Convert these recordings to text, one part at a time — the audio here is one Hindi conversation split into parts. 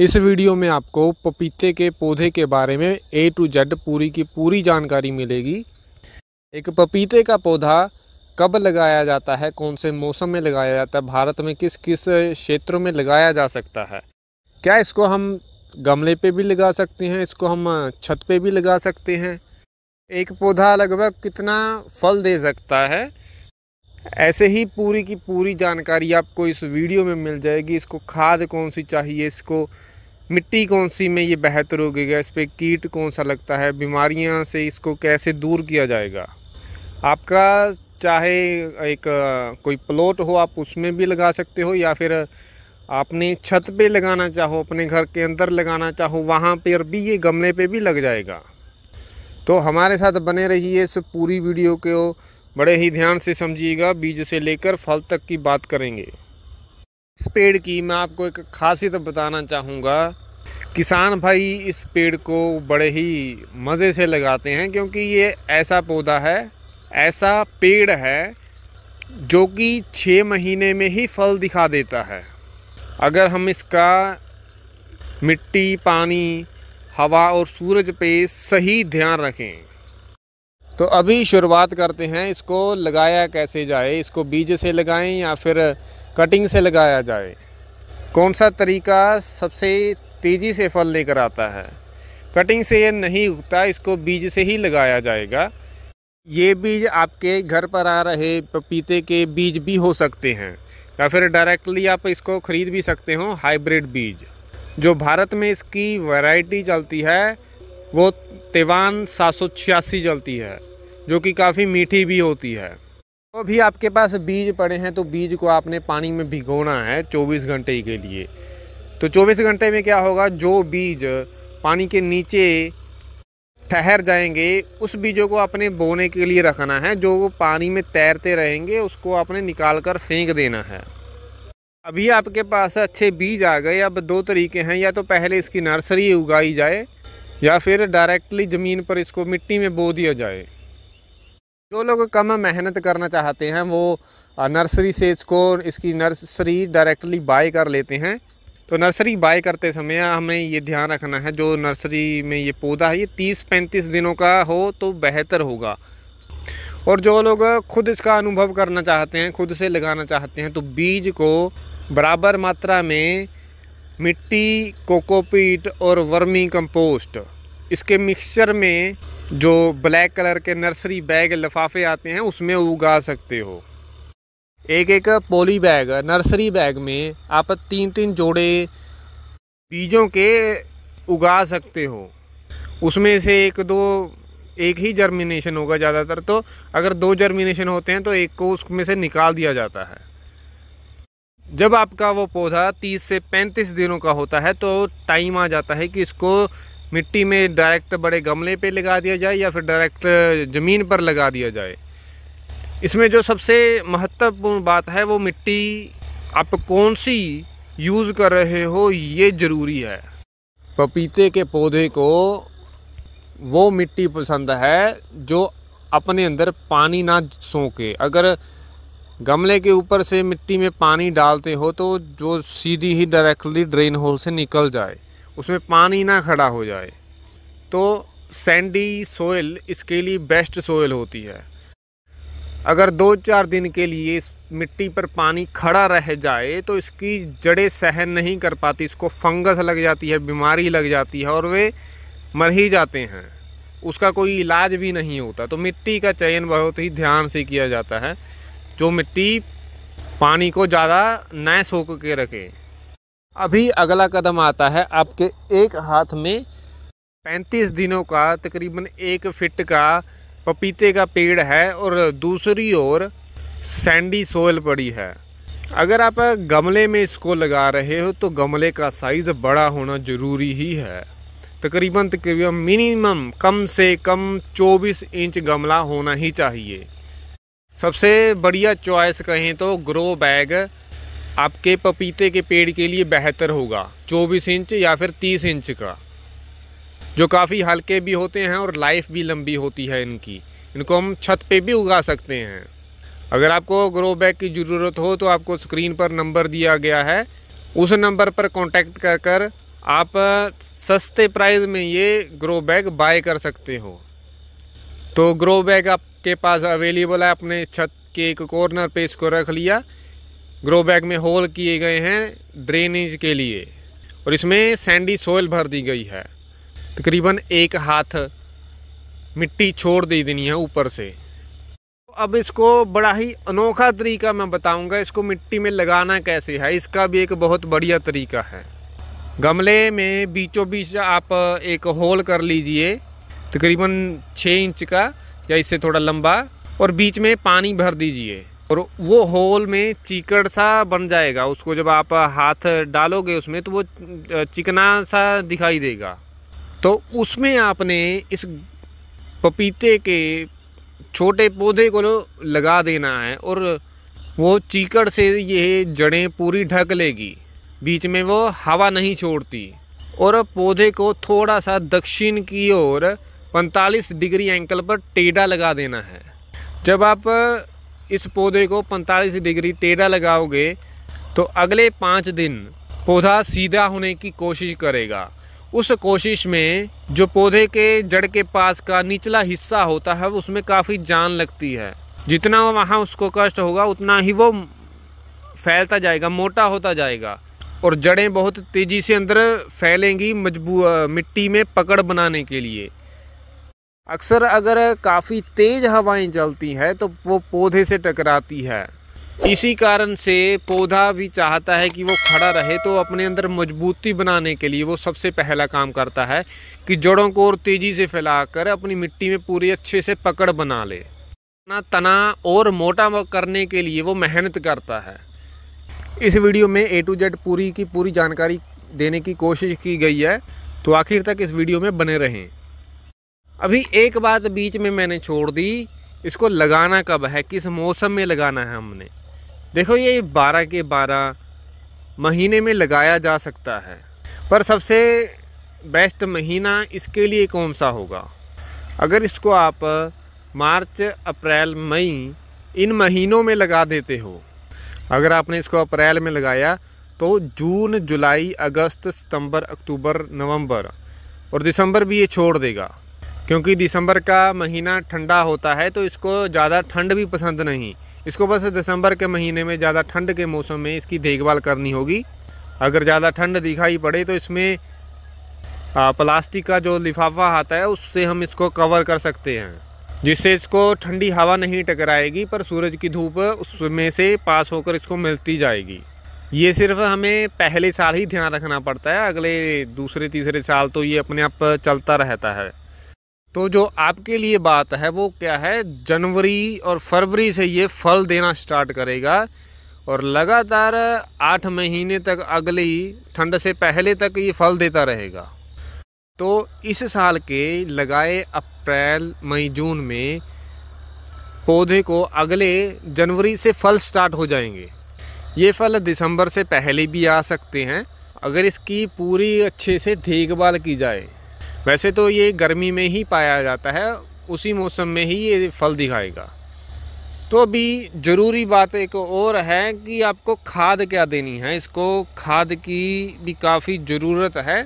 इस वीडियो में आपको पपीते के पौधे के बारे में ए टू जेड पूरी की पूरी जानकारी मिलेगी एक पपीते का पौधा कब लगाया जाता है कौन से मौसम में लगाया जाता है भारत में किस किस क्षेत्रों में लगाया जा सकता है क्या इसको हम गमले पे भी लगा सकते हैं इसको हम छत पे भी लगा सकते हैं एक पौधा लगभग कितना फल दे सकता है ऐसे ही पूरी की पूरी जानकारी आपको इस वीडियो में मिल जाएगी इसको खाद कौन सी चाहिए इसको मिट्टी कौन सी में ये बेहतर होगी इस पर कीट कौन सा लगता है बीमारियां से इसको कैसे दूर किया जाएगा आपका चाहे एक कोई प्लॉट हो आप उसमें भी लगा सकते हो या फिर आपने छत पे लगाना चाहो अपने घर के अंदर लगाना चाहो वहाँ पर भी ये गमले पे भी लग जाएगा तो हमारे साथ बने रहिए इस पूरी वीडियो को बड़े ही ध्यान से समझिएगा बीज से लेकर फल तक की बात करेंगे इस पेड़ की मैं आपको एक खासियत बताना चाहूँगा किसान भाई इस पेड़ को बड़े ही मज़े से लगाते हैं क्योंकि ये ऐसा पौधा है ऐसा पेड़ है जो कि छः महीने में ही फल दिखा देता है अगर हम इसका मिट्टी पानी हवा और सूरज पे सही ध्यान रखें तो अभी शुरुआत करते हैं इसको लगाया कैसे जाए इसको बीज से लगाएं या फिर कटिंग से लगाया जाए कौन सा तरीका सबसे तेज़ी से फल लेकर आता है कटिंग से ये नहीं उगता इसको बीज से ही लगाया जाएगा ये बीज आपके घर पर आ रहे पपीते के बीज भी हो सकते हैं या फिर डायरेक्टली आप इसको ख़रीद भी सकते हो हाइब्रिड बीज जो भारत में इसकी वैरायटी चलती है वो तेवान सात सौ छियासी जलती है जो कि काफ़ी मीठी भी होती है तो अभी आपके पास बीज पड़े हैं तो बीज को आपने पानी में भिगोना है 24 घंटे के लिए तो 24 घंटे में क्या होगा जो बीज पानी के नीचे ठहर जाएंगे उस बीजों को अपने बोने के लिए रखना है जो वो पानी में तैरते रहेंगे उसको आपने निकाल कर फेंक देना है अभी आपके पास अच्छे बीज आ गए अब दो तरीके हैं या तो पहले इसकी नर्सरी उगाई जाए या फिर डायरेक्टली ज़मीन पर इसको मिट्टी में बो दिया जाए जो लोग कम मेहनत करना चाहते हैं वो नर्सरी से इसको इसकी नर्सरी डायरेक्टली बाय कर लेते हैं तो नर्सरी बाय करते समय हमें ये ध्यान रखना है जो नर्सरी में ये पौधा है ये तीस पैंतीस दिनों का हो तो बेहतर होगा और जो लोग खुद इसका अनुभव करना चाहते हैं खुद से लगाना चाहते हैं तो बीज को बराबर मात्रा में मिट्टी कोकोपीट और वर्मी कंपोस्ट इसके मिक्सचर में जो ब्लैक कलर के नर्सरी बैग लफाफे आते हैं उसमें उगा सकते हो एक एक पॉली बैग नर्सरी बैग में आप तीन तीन जोड़े बीजों के उगा सकते हो उसमें से एक दो एक ही जर्मिनेशन होगा ज़्यादातर तो अगर दो जर्मिनेशन होते हैं तो एक को उसमें से निकाल दिया जाता है जब आपका वो पौधा 30 से 35 दिनों का होता है तो टाइम आ जाता है कि इसको मिट्टी में डायरेक्ट बड़े गमले पे लगा दिया जाए या फिर डायरेक्ट ज़मीन पर लगा दिया जाए इसमें जो सबसे महत्वपूर्ण बात है वो मिट्टी आप कौन सी यूज़ कर रहे हो ये ज़रूरी है पपीते के पौधे को वो मिट्टी पसंद है जो अपने अंदर पानी ना सोके अगर गमले के ऊपर से मिट्टी में पानी डालते हो तो जो सीधी ही डायरेक्टली ड्रेन होल से निकल जाए उसमें पानी ना खड़ा हो जाए तो सैंडी सोयल इसके लिए बेस्ट सोयल होती है अगर दो चार दिन के लिए इस मिट्टी पर पानी खड़ा रह जाए तो इसकी जड़ें सहन नहीं कर पाती इसको फंगस लग जाती है बीमारी लग जाती है और वे मर ही जाते हैं उसका कोई इलाज भी नहीं होता तो मिट्टी का चयन बहुत ही ध्यान से किया जाता है जो मिट्टी पानी को ज़्यादा न सोख के रखे अभी अगला कदम आता है आपके एक हाथ में पैंतीस दिनों का तकरीबन एक फिट का पपीते का पेड़ है और दूसरी ओर सैंडी सोयल पड़ी है अगर आप गमले में इसको लगा रहे हो तो गमले का साइज़ बड़ा होना ज़रूरी ही है तकरीबन तकरीबन मिनिमम कम से कम 24 इंच गमला होना ही चाहिए सबसे बढ़िया चॉइस कहें तो ग्रो बैग आपके पपीते के पेड़ के लिए बेहतर होगा 24 इंच या फिर 30 इंच का जो काफ़ी हल्के भी होते हैं और लाइफ भी लंबी होती है इनकी इनको हम छत पे भी उगा सकते हैं अगर आपको ग्रो बैग की ज़रूरत हो तो आपको स्क्रीन पर नंबर दिया गया है उस नंबर पर कांटेक्ट कर कर आप सस्ते प्राइस में ये ग्रो बैग बाय कर सकते हो तो ग्रो बैग आप आपके पास अवेलेबल है अपने छत के एक कॉर्नर पे इसको रख लिया ग्रो बैग में होल किए गए हैं ड्रेनेज के लिए और इसमें सैंडी सोयल भर दी गई है तकरीबन एक हाथ मिट्टी छोड़ दे देनी है ऊपर से अब इसको बड़ा ही अनोखा तरीका मैं बताऊंगा इसको मिट्टी में लगाना कैसे है इसका भी एक बहुत बढ़िया तरीका है गमले में बीचों बीच आप एक होल कर लीजिए तकरीबन छः इंच का या इससे थोड़ा लंबा और बीच में पानी भर दीजिए और वो होल में चिकड़ सा बन जाएगा उसको जब आप हाथ डालोगे उसमें तो वो चिकना सा दिखाई देगा तो उसमें आपने इस पपीते के छोटे पौधे को लगा देना है और वो चीकड़ से ये जड़ें पूरी ढक लेगी बीच में वो हवा नहीं छोड़ती और पौधे को थोड़ा सा दक्षिण की ओर पैंतालीस डिग्री एंकल पर टेढ़ा लगा देना है जब आप इस पौधे को पैंतालीस डिग्री टेढ़ा लगाओगे तो अगले पाँच दिन पौधा सीधा होने की कोशिश करेगा उस कोशिश में जो पौधे के जड़ के पास का निचला हिस्सा होता है उसमें काफ़ी जान लगती है जितना वहाँ उसको कष्ट होगा उतना ही वो फैलता जाएगा मोटा होता जाएगा और जड़ें बहुत तेज़ी से अंदर फैलेंगी मजबू मिट्टी में पकड़ बनाने के लिए अक्सर अगर काफ़ी तेज़ हवाएं चलती हैं तो वो पौधे से टकराती है इसी कारण से पौधा भी चाहता है कि वो खड़ा रहे तो अपने अंदर मजबूती बनाने के लिए वो सबसे पहला काम करता है कि जड़ों को और तेज़ी से फैलाकर अपनी मिट्टी में पूरी अच्छे से पकड़ बना ले अपना तना और मोटा करने के लिए वो मेहनत करता है इस वीडियो में ए टू जेड पूरी की पूरी जानकारी देने की कोशिश की गई है तो आखिर तक इस वीडियो में बने रहें अभी एक बात बीच में मैंने छोड़ दी इसको लगाना कब है किस मौसम में लगाना है हमने देखो ये बारह के बारह महीने में लगाया जा सकता है पर सबसे बेस्ट महीना इसके लिए कौन सा होगा अगर इसको आप मार्च अप्रैल मई इन महीनों में लगा देते हो अगर आपने इसको अप्रैल में लगाया तो जून जुलाई अगस्त सितंबर अक्टूबर नवंबर और दिसंबर भी ये छोड़ देगा क्योंकि दिसंबर का महीना ठंडा होता है तो इसको ज़्यादा ठंड भी पसंद नहीं इसको बस दिसंबर के महीने में ज़्यादा ठंड के मौसम में इसकी देखभाल करनी होगी अगर ज़्यादा ठंड दिखाई पड़े तो इसमें प्लास्टिक का जो लिफाफा आता है उससे हम इसको कवर कर सकते हैं जिससे इसको ठंडी हवा नहीं टकराएगी पर सूरज की धूप उसमें से पास होकर इसको मिलती जाएगी ये सिर्फ हमें पहले साल ही ध्यान रखना पड़ता है अगले दूसरे तीसरे साल तो ये अपने आप चलता रहता है तो जो आपके लिए बात है वो क्या है जनवरी और फरवरी से ये फल देना स्टार्ट करेगा और लगातार आठ महीने तक अगली ठंड से पहले तक ये फल देता रहेगा तो इस साल के लगाए अप्रैल मई जून में पौधे को अगले जनवरी से फल स्टार्ट हो जाएंगे ये फल दिसंबर से पहले भी आ सकते हैं अगर इसकी पूरी अच्छे से देखभाल की जाए वैसे तो ये गर्मी में ही पाया जाता है उसी मौसम में ही ये फल दिखाएगा तो अभी ज़रूरी बात एक और है कि आपको खाद क्या देनी है इसको खाद की भी काफ़ी ज़रूरत है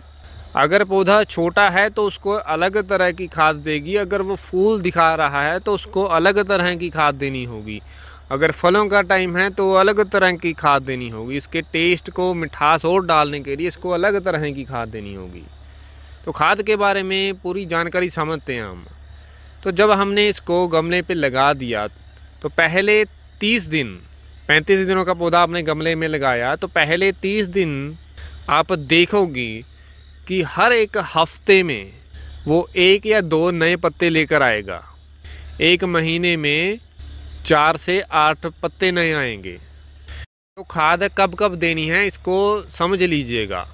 अगर पौधा छोटा है तो उसको अलग तरह की खाद देगी अगर वो फूल दिखा रहा है तो उसको अलग तरह की खाद देनी होगी अगर फलों का टाइम है तो अलग तरह की खाद देनी होगी इसके टेस्ट को मिठास और डालने के लिए इसको अलग तरह की खाद देनी होगी तो खाद के बारे में पूरी जानकारी समझते हैं हम तो जब हमने इसको गमले पे लगा दिया तो पहले तीस दिन पैंतीस दिनों का पौधा आपने गमले में लगाया तो पहले तीस दिन आप देखोगी कि हर एक हफ्ते में वो एक या दो नए पत्ते लेकर आएगा एक महीने में चार से आठ पत्ते नए आएंगे तो खाद कब कब देनी है इसको समझ लीजिएगा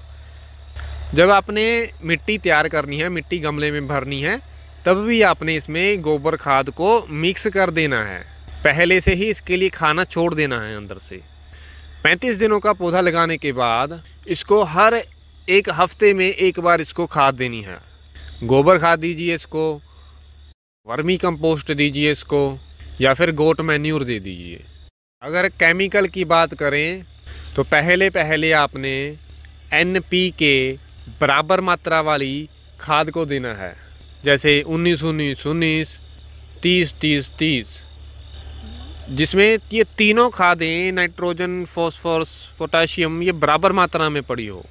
जब आपने मिट्टी तैयार करनी है मिट्टी गमले में भरनी है तब भी आपने इसमें गोबर खाद को मिक्स कर देना है पहले से ही इसके लिए खाना छोड़ देना है अंदर से 35 दिनों का पौधा लगाने के बाद इसको हर एक हफ्ते में एक बार इसको खाद देनी है गोबर खाद दीजिए इसको वर्मी कंपोस्ट दीजिए इसको या फिर गोट मैन्यूर दे दीजिए अगर केमिकल की बात करें तो पहले पहले आपने एन पी के बराबर मात्रा वाली खाद को देना है जैसे उन्नीस उन्नीस उन्नीस तीस तीस तीस जिसमें ये तीनों खादें नाइट्रोजन फॉस्फोरस पोटाशियम ये बराबर मात्रा में पड़ी हो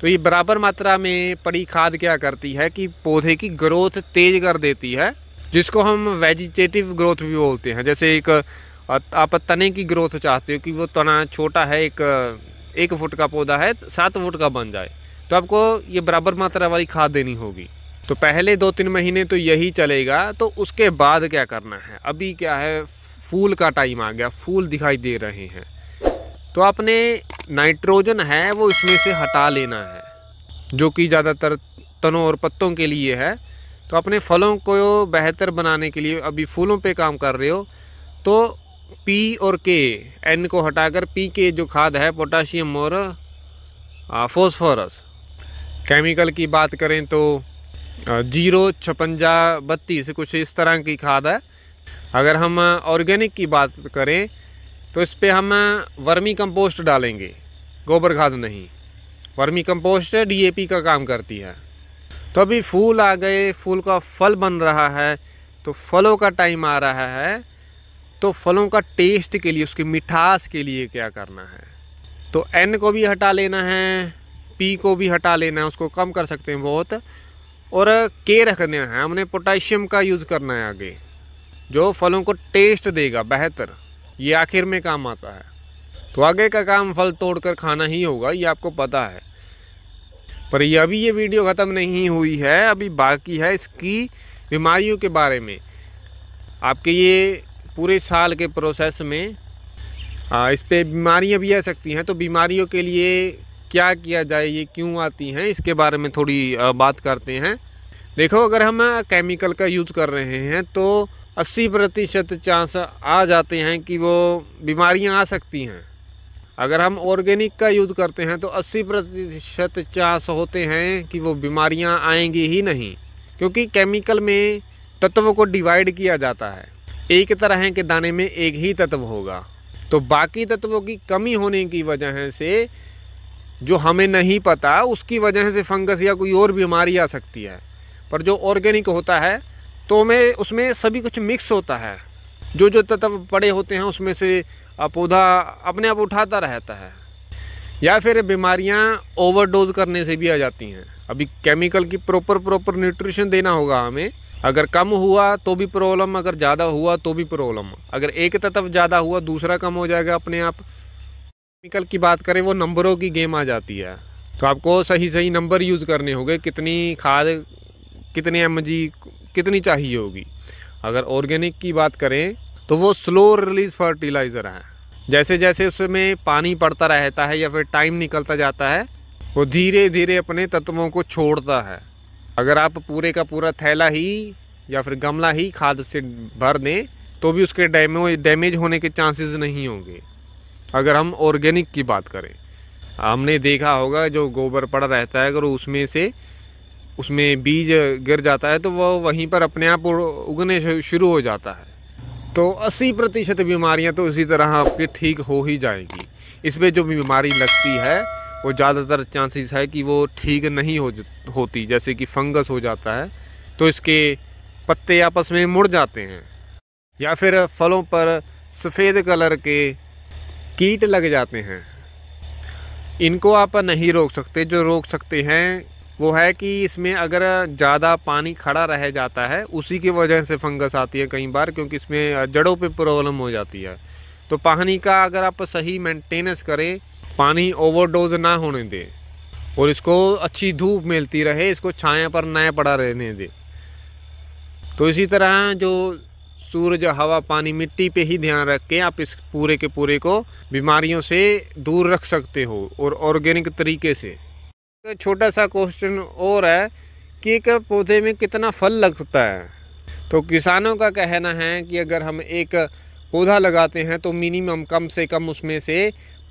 तो ये बराबर मात्रा में पड़ी खाद क्या करती है कि पौधे की ग्रोथ तेज कर देती है जिसको हम वेजिटेटिव ग्रोथ भी बोलते हैं जैसे एक आप तने की ग्रोथ चाहते हो कि वो तना छोटा है एक एक फुट का पौधा है सात फुट का बन जाए तो आपको ये बराबर मात्रा वाली खाद देनी होगी तो पहले दो तीन महीने तो यही चलेगा तो उसके बाद क्या करना है अभी क्या है फूल का टाइम आ गया फूल दिखाई दे रहे हैं तो आपने नाइट्रोजन है वो इसमें से हटा लेना है जो कि ज़्यादातर तनों और पत्तों के लिए है तो अपने फलों को बेहतर बनाने के लिए अभी फूलों पे काम कर रहे हो तो पी और के एन को हटाकर पी के जो खाद है पोटाशियम और फॉस्फोरस केमिकल की बात करें तो जीरो छपंजा बत्तीस कुछ इस तरह की खाद है अगर हम ऑर्गेनिक की बात करें तो इस पर हम वर्मी कंपोस्ट डालेंगे गोबर खाद नहीं वर्मी कंपोस्ट डीएपी का काम करती है तो अभी फूल आ गए फूल का फल बन रहा है तो फलों का टाइम आ रहा है तो फलों का टेस्ट के लिए उसकी मिठास के लिए क्या करना है तो एन को भी हटा लेना है पी को भी हटा लेना है उसको कम कर सकते हैं बहुत और के रखने हैं है हमने पोटेशियम का यूज़ करना है आगे जो फलों को टेस्ट देगा बेहतर ये आखिर में काम आता है तो आगे का काम फल तोड़कर खाना ही होगा ये आपको पता है पर ये अभी ये वीडियो ख़त्म नहीं हुई है अभी बाकी है इसकी बीमारियों के बारे में आपके ये पूरे साल के प्रोसेस में आ, इस पर बीमारियाँ भी आ सकती हैं तो बीमारियों के लिए क्या किया जाए ये क्यों आती हैं इसके बारे में थोड़ी बात करते हैं देखो अगर हम केमिकल का यूज़ कर रहे हैं तो 80 प्रतिशत चांस आ जाते हैं कि वो बीमारियां आ सकती हैं अगर हम ऑर्गेनिक का यूज़ करते हैं तो 80 प्रतिशत चांस होते हैं कि वो बीमारियां आएंगी ही नहीं क्योंकि केमिकल में तत्वों को डिवाइड किया जाता है एक तरह के दाने में एक ही तत्व होगा तो बाकी तत्वों की कमी होने की वजह से जो हमें नहीं पता उसकी वजह से फंगस या कोई और बीमारी आ सकती है पर जो ऑर्गेनिक होता है तो में उसमें सभी कुछ मिक्स होता है जो जो तत्व पड़े होते हैं उसमें से पौधा अपने आप उठाता रहता है या फिर बीमारियां ओवरडोज करने से भी आ जाती हैं अभी केमिकल की प्रॉपर प्रॉपर न्यूट्रिशन देना होगा हमें अगर कम हुआ तो भी प्रॉब्लम अगर ज़्यादा हुआ तो भी प्रॉब्लम अगर एक तत्व ज़्यादा हुआ दूसरा कम हो जाएगा अपने आप मिकल की बात करें वो नंबरों की गेम आ जाती है तो आपको सही सही नंबर यूज़ करने होंगे कितनी खाद कितने एम कितनी चाहिए होगी अगर ऑर्गेनिक की बात करें तो वो स्लो रिलीज फर्टिलाइज़र है जैसे जैसे उसमें पानी पड़ता रहता है या फिर टाइम निकलता जाता है वो धीरे धीरे अपने तत्वों को छोड़ता है अगर आप पूरे का पूरा थैला ही या फिर गमला ही खाद से भर दें तो भी उसके डैमेज होने के चांसेस नहीं होंगे अगर हम ऑर्गेनिक की बात करें हमने देखा होगा जो गोबर पड़ा रहता है अगर उसमें से उसमें बीज गिर जाता है तो वह वहीं पर अपने आप उगने शुरू हो जाता है तो 80 प्रतिशत बीमारियाँ तो इसी तरह आपके ठीक हो ही जाएंगी इसमें जो बीमारी लगती है वो ज़्यादातर चांसेस है कि वो ठीक नहीं हो होती जैसे कि फंगस हो जाता है तो इसके पत्ते आपस में मुड़ जाते हैं या फिर फलों पर सफ़ेद कलर के कीट लग जाते हैं इनको आप नहीं रोक सकते जो रोक सकते हैं वो है कि इसमें अगर ज़्यादा पानी खड़ा रह जाता है उसी की वजह से फंगस आती है कई बार क्योंकि इसमें जड़ों पे प्रॉब्लम हो जाती है तो पानी का अगर आप सही मेंटेनेंस करें पानी ओवरडोज ना होने दें और इसको अच्छी धूप मिलती रहे इसको छाया पर न पड़ा रहने दें तो इसी तरह जो सूरज हवा पानी मिट्टी पे ही ध्यान रख के आप इस पूरे के पूरे को बीमारियों से दूर रख सकते हो और ऑर्गेनिक तरीके से छोटा सा क्वेश्चन और है कि एक पौधे में कितना फल लगता है तो किसानों का कहना है कि अगर हम एक पौधा लगाते हैं तो मिनिमम कम से कम उसमें से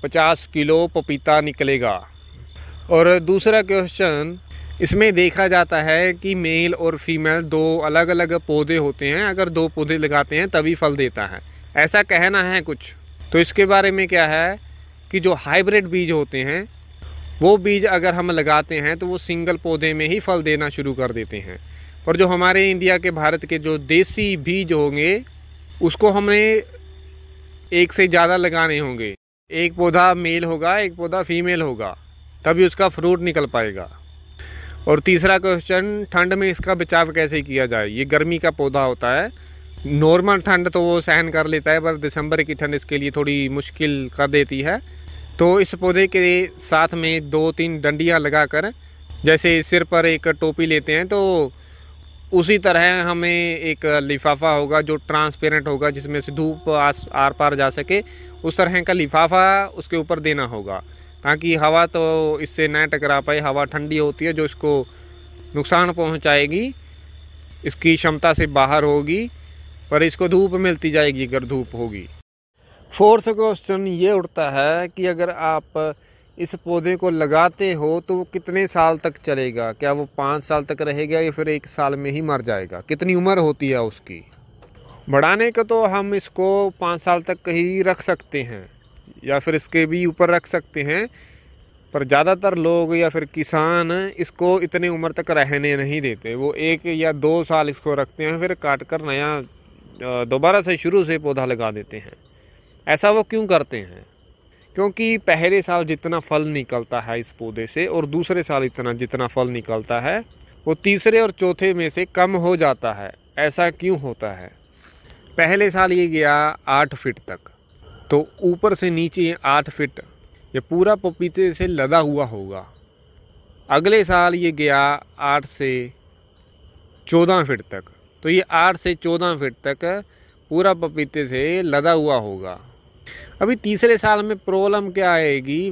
50 किलो पपीता निकलेगा और दूसरा क्वेश्चन इसमें देखा जाता है कि मेल और फीमेल दो अलग अलग पौधे होते हैं अगर दो पौधे लगाते हैं तभी फल देता है ऐसा कहना है कुछ तो इसके बारे में क्या है कि जो हाइब्रिड बीज होते हैं वो बीज अगर हम लगाते हैं तो वो सिंगल पौधे में ही फल देना शुरू कर देते हैं और जो हमारे इंडिया के भारत के जो देसी बीज होंगे उसको हमने एक से ज़्यादा लगाने होंगे एक पौधा मेल होगा एक पौधा फीमेल होगा तभी उसका फ्रूट निकल पाएगा और तीसरा क्वेश्चन ठंड में इसका बचाव कैसे किया जाए ये गर्मी का पौधा होता है नॉर्मल ठंड तो वो सहन कर लेता है पर दिसंबर की ठंड इसके लिए थोड़ी मुश्किल कर देती है तो इस पौधे के साथ में दो तीन डंडियाँ लगा कर जैसे सिर पर एक टोपी लेते हैं तो उसी तरह हमें एक लिफाफा होगा जो ट्रांसपेरेंट होगा जिसमें से धूप आस आर पार जा सके उस तरह का लिफाफा उसके ऊपर देना होगा ताकि हवा तो इससे ना टकरा पाए हवा ठंडी होती है जो इसको नुकसान पहुंचाएगी इसकी क्षमता से बाहर होगी पर इसको धूप मिलती जाएगी अगर धूप होगी फोर्थ क्वेश्चन ये उठता है कि अगर आप इस पौधे को लगाते हो तो वो कितने साल तक चलेगा क्या वो पाँच साल तक रहेगा या फिर एक साल में ही मर जाएगा कितनी उम्र होती है उसकी बढ़ाने का तो हम इसको पाँच साल तक ही रख सकते हैं या फिर इसके भी ऊपर रख सकते हैं पर ज़्यादातर लोग या फिर किसान इसको इतनी उम्र तक रहने नहीं देते वो एक या दो साल इसको रखते हैं फिर काट कर नया दोबारा से शुरू से पौधा लगा देते हैं ऐसा वो क्यों करते हैं क्योंकि पहले साल जितना फल निकलता है इस पौधे से और दूसरे साल इतना जितना फल निकलता है वो तीसरे और चौथे में से कम हो जाता है ऐसा क्यों होता है पहले साल ये गया आठ फिट तक तो ऊपर से नीचे आठ फिट ये पूरा पपीते से लदा हुआ होगा अगले साल ये गया आठ से चौदह फिट तक तो ये आठ से चौदह फिट तक पूरा पपीते से लदा हुआ होगा अभी तीसरे साल में प्रॉब्लम क्या आएगी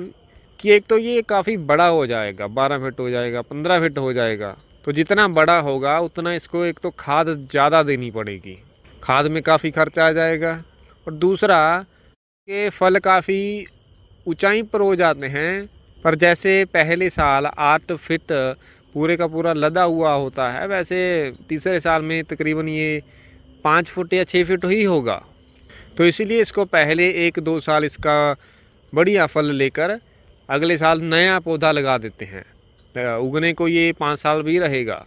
कि एक तो ये काफ़ी बड़ा हो जाएगा बारह फिट हो जाएगा पंद्रह फिट हो जाएगा तो जितना बड़ा होगा उतना इसको एक तो खाद ज़्यादा देनी पड़ेगी खाद में काफ़ी खर्चा आ जाएगा और दूसरा के फल काफ़ी ऊंचाई पर हो जाते हैं पर जैसे पहले साल आठ फिट पूरे का पूरा लदा हुआ होता है वैसे तीसरे साल में तकरीबन ये पाँच फुट या छः फुट ही होगा तो इसीलिए इसको पहले एक दो साल इसका बढ़िया फल लेकर अगले साल नया पौधा लगा देते हैं उगने को ये पाँच साल भी रहेगा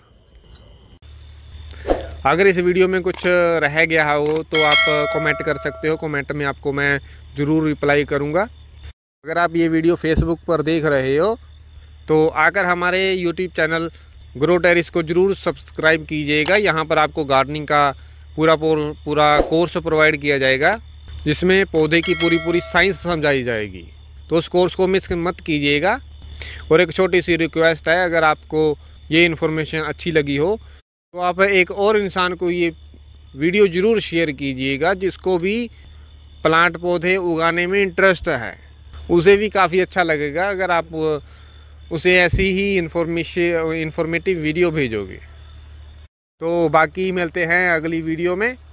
अगर इस वीडियो में कुछ रह गया हो तो आप कमेंट कर सकते हो कमेंट में आपको मैं ज़रूर रिप्लाई करूँगा अगर आप ये वीडियो फेसबुक पर देख रहे हो तो आकर हमारे यूट्यूब चैनल ग्रो टेरिस को ज़रूर सब्सक्राइब कीजिएगा यहाँ पर आपको गार्डनिंग का पूरा पूरा कोर्स प्रोवाइड किया जाएगा जिसमें पौधे की पूरी पूरी साइंस समझाई जाएगी तो उस कोर्स को मिस मत कीजिएगा और एक छोटी सी रिक्वेस्ट है अगर आपको ये इन्फॉर्मेशन अच्छी लगी हो तो आप एक और इंसान को ये वीडियो ज़रूर शेयर कीजिएगा जिसको भी प्लांट पौधे उगाने में इंटरेस्ट है उसे भी काफ़ी अच्छा लगेगा अगर आप उसे ऐसी ही इन्फॉर्मेशन इन्फॉर्मेटिव वीडियो भेजोगे तो बाकी मिलते हैं अगली वीडियो में